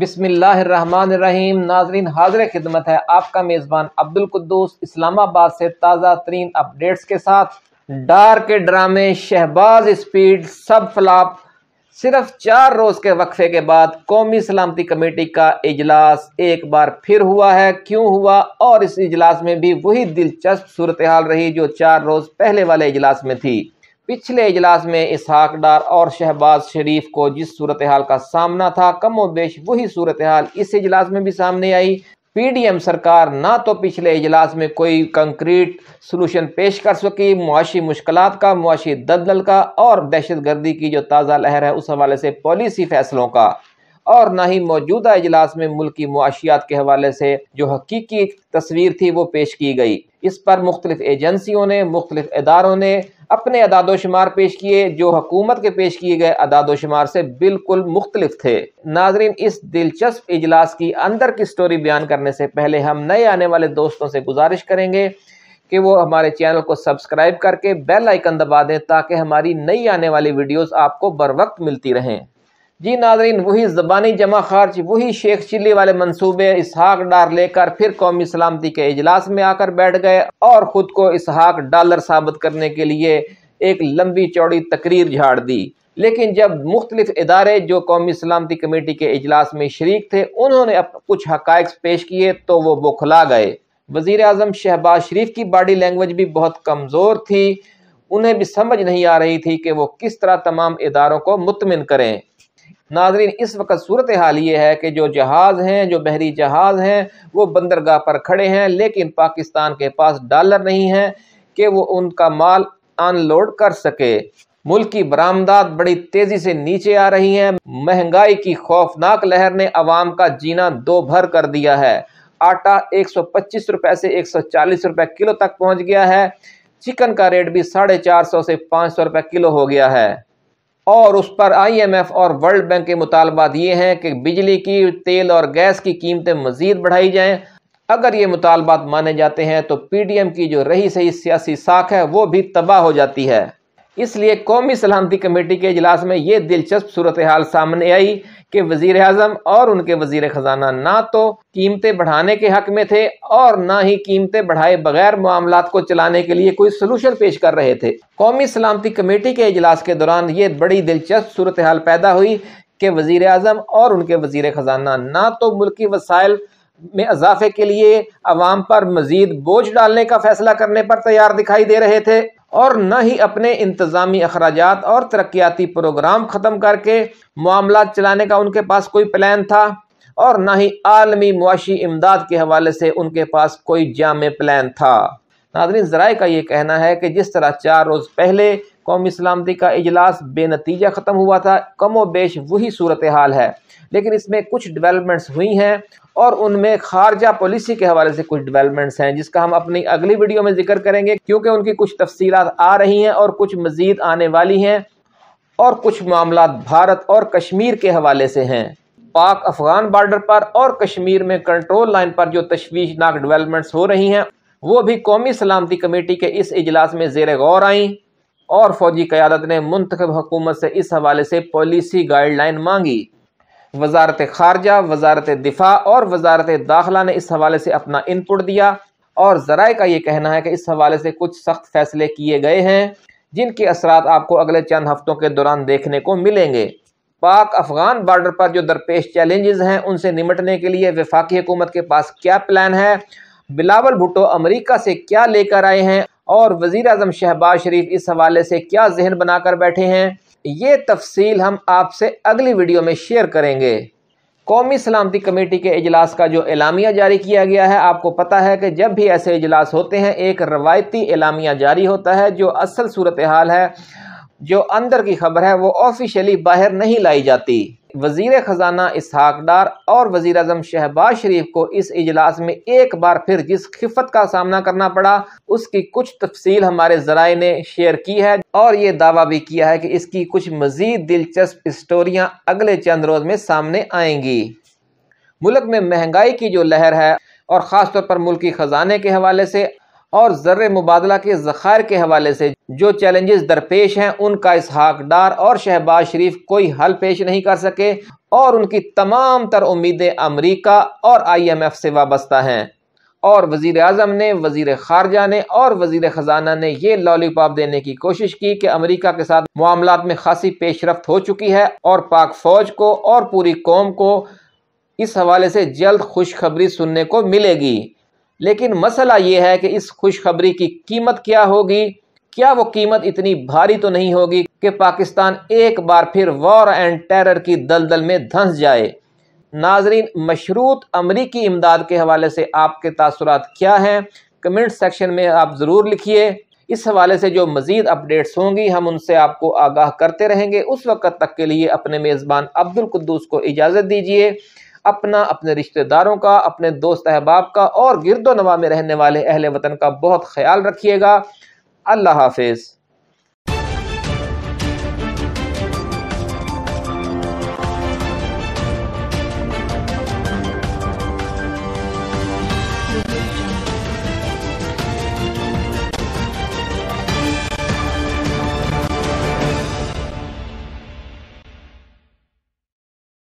बिसमीम नाजरीन हाजिर खिदमत है आपका मेज़बान अब्दुल कुद्दूस इस्लामाबाद से ताज़ा तरीन अपडेट्स के साथ डार के ड्रामे शहबाज स्पीड सब फ्लाप सिर्फ चार रोज़ के वक्फे के बाद कौमी सलामती कमेटी का इजलास एक बार फिर हुआ है क्यों हुआ और इस इजलास में भी वही दिलचस्प सूरत हाल रही जो चार रोज़ पहले वाले इजलास में थी पिछले इजलास में इसहाक डार और शहबाज शरीफ को जिस सूरत हाल का सामना था कम वेश वही सूरत हाल इस इजलास में भी सामने आई पीडीएम सरकार ना तो पिछले इजलास में कोई कंक्रीट सलूशन पेश कर सकी मुआशी मुश्किल का मुआशी दलदल का और दहशत गर्दी की जो ताज़ा लहर है उस हवाले से पॉलिसी फैसलों का और ना ही मौजूदा इजलास में मुल्क की मुआशियात के हवाले से जो हकीकी तस्वीर थी वो पेश की गई इस पर मुख्तलिफ एजेंसियों ने मुख्तलिफ इदारों ने अपने अदाद शुमार पेश किए जो हकूमत के पेश किए गए अदाद शुमार से बिल्कुल मुख्तलिफ थे नाजरीन इस दिलचस्प इजलास की अंदर की स्टोरी बयान करने से पहले हम नए आने वाले दोस्तों से गुजारिश करेंगे कि वो हमारे चैनल को सब्सक्राइब करके बेल आइकन दबा दें ताकि हमारी नई आने वाली वीडियोस आपको बर वक्त मिलती रहें जी नाजरीन वही ज़बानी जमा खर्च वही शेख चिल्ली वाले मनसूबे इसहाक डार लेकर फिर कौमी सलामती के अजलास में आकर बैठ गए और ख़ुद को इसहाक डालर साबित करने के लिए एक लंबी चौड़ी तकरीर झाड़ दी लेकिन जब मुख्तलिफ इदारे जो कौमी सलामती कमेटी के अजलास में शरीक थे उन्होंने कुछ हक़ पेश किए तो वो बौखला गए वज़ी अजम शहबाज शरीफ की बॉडी लैंग्वेज भी बहुत कमज़ोर थी उन्हें भी समझ नहीं आ रही थी कि वो किस तरह तमाम इदारों को मुतमिन करें नाजरीन इस वक्त सूरत हाल ये है कि जो जहाज़ हैं जो बहरी जहाज़ हैं वो बंदरगाह पर खड़े हैं लेकिन पाकिस्तान के पास डॉलर नहीं है कि वो उनका माल अनलोड कर सके मुल्क की बरामदात बड़ी तेज़ी से नीचे आ रही हैं महंगाई की खौफनाक लहर ने अवाम का जीना दो भर कर दिया है आटा 125 रुपए से 140 रुपए किलो तक पहुंच गया है चिकन का रेट भी साढ़े चार सौ से पाँच सौ रुपये किलो हो गया है और उस पर आईएमएफ और वर्ल्ड बैंक के मुतालबात ये हैं कि बिजली की तेल और गैस की कीमतें मज़ीद बढ़ाई जाएं अगर ये मुतालबात माने जाते हैं तो पीडीएम की जो रही सही सियासी साख है वो भी तबाह हो जाती है इसलिए कौमी सलामती कमेटी के अजलास में ये दिलचस्प सूरत हाल सामने आई कि वजीर अजम और उनके वजीर ख़जाना ना तो कीमतें बढ़ाने के हक में थे और ना ही कीमतें बढ़ाए बगैर मामला को चलाने के लिए कोई सोलूशन पेश कर रहे थे कौमी सलामती कमेटी के इजलास के दौरान ये बड़ी दिलचस्प सूरत हाल पैदा हुई कि वजीर अजम और उनके वजीर ख़जाना ना तो मुल्की वसाइल में इजाफे के लिए अवाम पर मजीद बोझ डालने का फैसला करने पर तैयार दिखाई दे रहे थे और न ही अपने इंतज़ामी अखराज और तरक्याती प्रोग्राम ख़त्म करके मामला चलाने का उनके पास कोई प्लान था और न ही आलमी मुआशी इमदाद के हवाले से उनके पास कोई जाम प्लान था नादरी जराए का ये कहना है कि जिस तरह चार रोज़ पहले कौमी सलामती का अजलास बेनतीजा ख़त्म हुआ था कम बेश वही सूरत हाल है लेकिन इसमें कुछ डिवेलपमेंट्स हुई हैं और उनमें खारजा पॉलिसी के हवाले से कुछ डिवेलपमेंट्स हैं जिसका हम अपनी अगली वीडियो में जिक्र करेंगे क्योंकि उनकी कुछ तफसीत आ रही हैं और कुछ मज़ीद आने वाली हैं और कुछ मामला भारत और कश्मीर के हवाले से हैं पाक अफगान बार्डर पर और कश्मीर में कंट्रोल लाइन पर जो तशवीशनाक डिवेलपमेंट्स हो रही हैं वो भी कौमी सलामती कमेटी के इस इजलास में जेर गौर आई और फौजी क़्यादत ने मुंतब हुकूमत से इस हवाले से पॉलिसी गाइडलाइन मांगी वजारत खारजा वजारत दिफा और वजारत दाखिला ने इस हवाले से अपना इनपुट दिया और ज़राए का ये कहना है कि इस हवाले से कुछ सख्त फैसले किए गए हैं जिनके असरात आपको अगले चंद हफ्तों के दौरान देखने को मिलेंगे पाक अफगान बॉर्डर पर जो दरपेश चैलेंजेस हैं उनसे निमटने के लिए वफाकी हुकूमत के पास क्या प्लान है बिलावल भुट्टो अमरीका से क्या लेकर आए हैं और वजीर अजम शहबाज शरीफ इस हवाले से क्या जहन बनाकर बैठे हैं ये तफसील हम आपसे अगली वीडियो में शेयर करेंगे कौमी सलामती कमेटी के अजलास का जो एलामिया जारी किया गया है आपको पता है कि जब भी ऐसे अजलास होते हैं एक रवायती एलामिया जारी होता है जो असल सूरत हाल है जो अंदर की खबर है वो ऑफिशली बाहर नहीं लाई जाती वजीर ख़जाना इसहाक डार और वजीर अजम शहबाज शरीफ को इस इजलास में एक बार फिर जिस खिफत का सामना करना पड़ा उसकी कुछ तफसील हमारे जराए ने शेयर की है और ये दावा भी किया है कि इसकी कुछ मज़ीद दिलचस्प स्टोरियाँ अगले चंद रोज़ में सामने आएंगी मुल्क में महंगाई की जो लहर है और खासतौर पर मुल्की ख़जाने के हवाले से और ज़र मुबादला के ज़ख़ायर के हवाले से जो चैलेंजेस दरपेश हैं उनका इसहाक डार और शहबाज शरीफ कोई हल पेश नहीं कर सके और उनकी तमाम तर उम्मीदें अमरीका और आई एम एफ से वाबस्ता हैं और वज़ी अजम ने वज़ी ख़ारजा ने और वजीर ख़जाना ने यह लॉलीपॉप देने की कोशिश की कि अमरीका के साथ मामला में खासी पेशरफ हो चुकी है और पाक फ़ौज को और पूरी कौम को इस हवाले से जल्द खुशखबरी सुनने को मिलेगी लेकिन मसला ये है कि इस खुशखबरी की कीमत क्या होगी क्या वो कीमत इतनी भारी तो नहीं होगी कि पाकिस्तान एक बार फिर वॉर एंड टेरर की दलदल में धंस जाए नाजरीन मशरूत अमरीकी इमदाद के हवाले से आपके तासरात क्या हैं कमेंट सेक्शन में आप ज़रूर लिखिए इस हवाले से जो मज़ीद अपडेट्स होंगी हम उनसे आपको आगाह करते रहेंगे उस वक्त तक के लिए अपने मेज़बान अब्दुल कुद्दूस को इजाज़त दीजिए अपना अपने रिश्तेदारों का अपने दोस्त अहबाब का और गिरदो नवा में रहने वाले अहल वतन का बहुत ख्याल रखिएगा अल्लाह हाफिज़